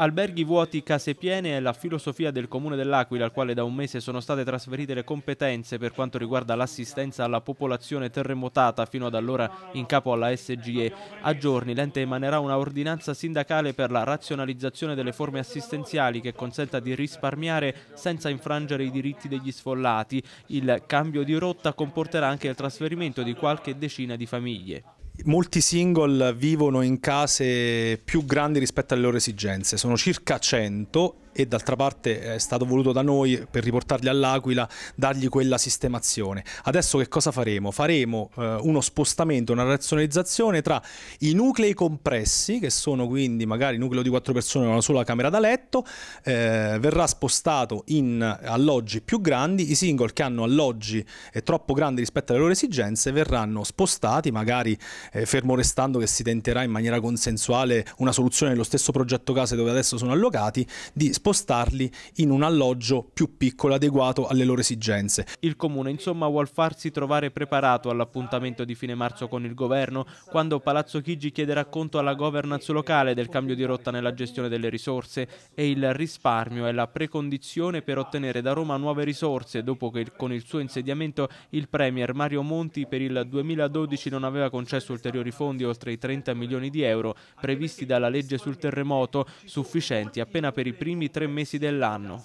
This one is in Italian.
Alberghi vuoti, case piene è la filosofia del Comune dell'Aquila al quale da un mese sono state trasferite le competenze per quanto riguarda l'assistenza alla popolazione terremotata fino ad allora in capo alla SGE. A giorni l'ente emanerà una ordinanza sindacale per la razionalizzazione delle forme assistenziali che consenta di risparmiare senza infrangere i diritti degli sfollati. Il cambio di rotta comporterà anche il trasferimento di qualche decina di famiglie molti single vivono in case più grandi rispetto alle loro esigenze, sono circa 100 e d'altra parte eh, è stato voluto da noi per riportarli all'Aquila, dargli quella sistemazione. Adesso che cosa faremo? Faremo eh, uno spostamento, una razionalizzazione tra i nuclei compressi, che sono quindi magari nucleo di quattro persone in una sola camera da letto, eh, verrà spostato in alloggi più grandi, i single che hanno alloggi eh, troppo grandi rispetto alle loro esigenze verranno spostati, magari eh, fermo restando che si tenterà in maniera consensuale una soluzione dello stesso progetto case dove adesso sono allogati, di spostare spostarli in un alloggio più piccolo adeguato alle loro esigenze. Il comune insomma vuol farsi trovare preparato all'appuntamento di fine marzo con il governo, quando Palazzo Chigi chiederà conto alla governance locale del cambio di rotta nella gestione delle risorse e il risparmio è la precondizione per ottenere da Roma nuove risorse dopo che con il suo insediamento il Premier Mario Monti per il 2012 non aveva concesso ulteriori fondi oltre i 30 milioni di euro previsti dalla legge sul terremoto, sufficienti appena per i primi tre tre mesi dell'anno.